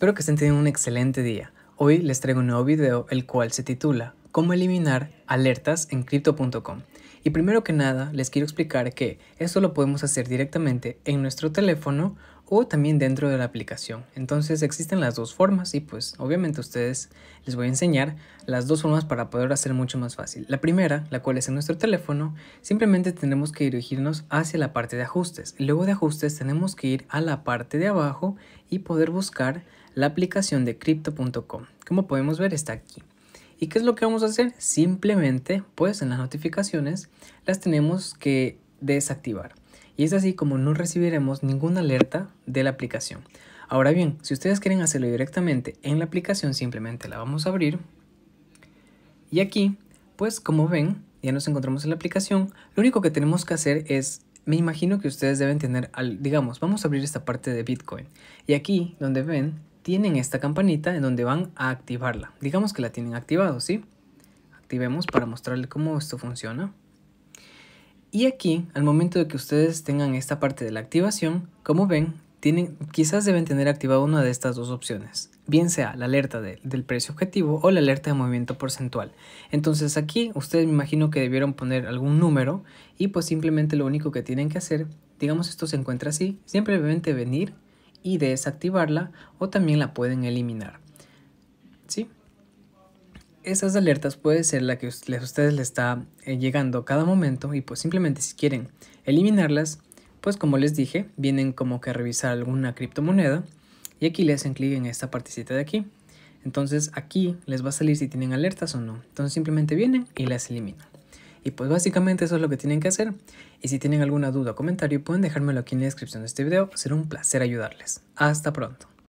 Espero que estén teniendo un excelente día. Hoy les traigo un nuevo video el cual se titula Cómo eliminar alertas en crypto.com. Y primero que nada, les quiero explicar que esto lo podemos hacer directamente en nuestro teléfono o también dentro de la aplicación. Entonces existen las dos formas y pues obviamente ustedes les voy a enseñar las dos formas para poder hacer mucho más fácil. La primera, la cual es en nuestro teléfono, simplemente tenemos que dirigirnos hacia la parte de ajustes. Luego de ajustes tenemos que ir a la parte de abajo y poder buscar la aplicación de crypto.com. Como podemos ver está aquí. ¿Y qué es lo que vamos a hacer? Simplemente, pues en las notificaciones las tenemos que desactivar. Y es así como no recibiremos ninguna alerta de la aplicación. Ahora bien, si ustedes quieren hacerlo directamente en la aplicación, simplemente la vamos a abrir. Y aquí, pues como ven, ya nos encontramos en la aplicación. Lo único que tenemos que hacer es me imagino que ustedes deben tener, digamos, vamos a abrir esta parte de Bitcoin. Y aquí, donde ven, tienen esta campanita en donde van a activarla. Digamos que la tienen activado, ¿sí? Activemos para mostrarle cómo esto funciona. Y aquí, al momento de que ustedes tengan esta parte de la activación, como ven, tienen, quizás deben tener activada una de estas dos opciones, bien sea la alerta del precio objetivo o la alerta de movimiento porcentual. Entonces aquí ustedes me imagino que debieron poner algún número y pues simplemente lo único que tienen que hacer, digamos esto se encuentra así, simplemente venir y desactivarla o también la pueden eliminar. ¿Sí? Esas alertas puede ser la que a ustedes les está eh, llegando cada momento y pues simplemente si quieren eliminarlas, pues como les dije, vienen como que a revisar alguna criptomoneda y aquí le hacen clic en esta partecita de aquí. Entonces aquí les va a salir si tienen alertas o no. Entonces simplemente vienen y las eliminan. Y pues básicamente eso es lo que tienen que hacer. Y si tienen alguna duda o comentario pueden dejármelo aquí en la descripción de este video, será un placer ayudarles. Hasta pronto.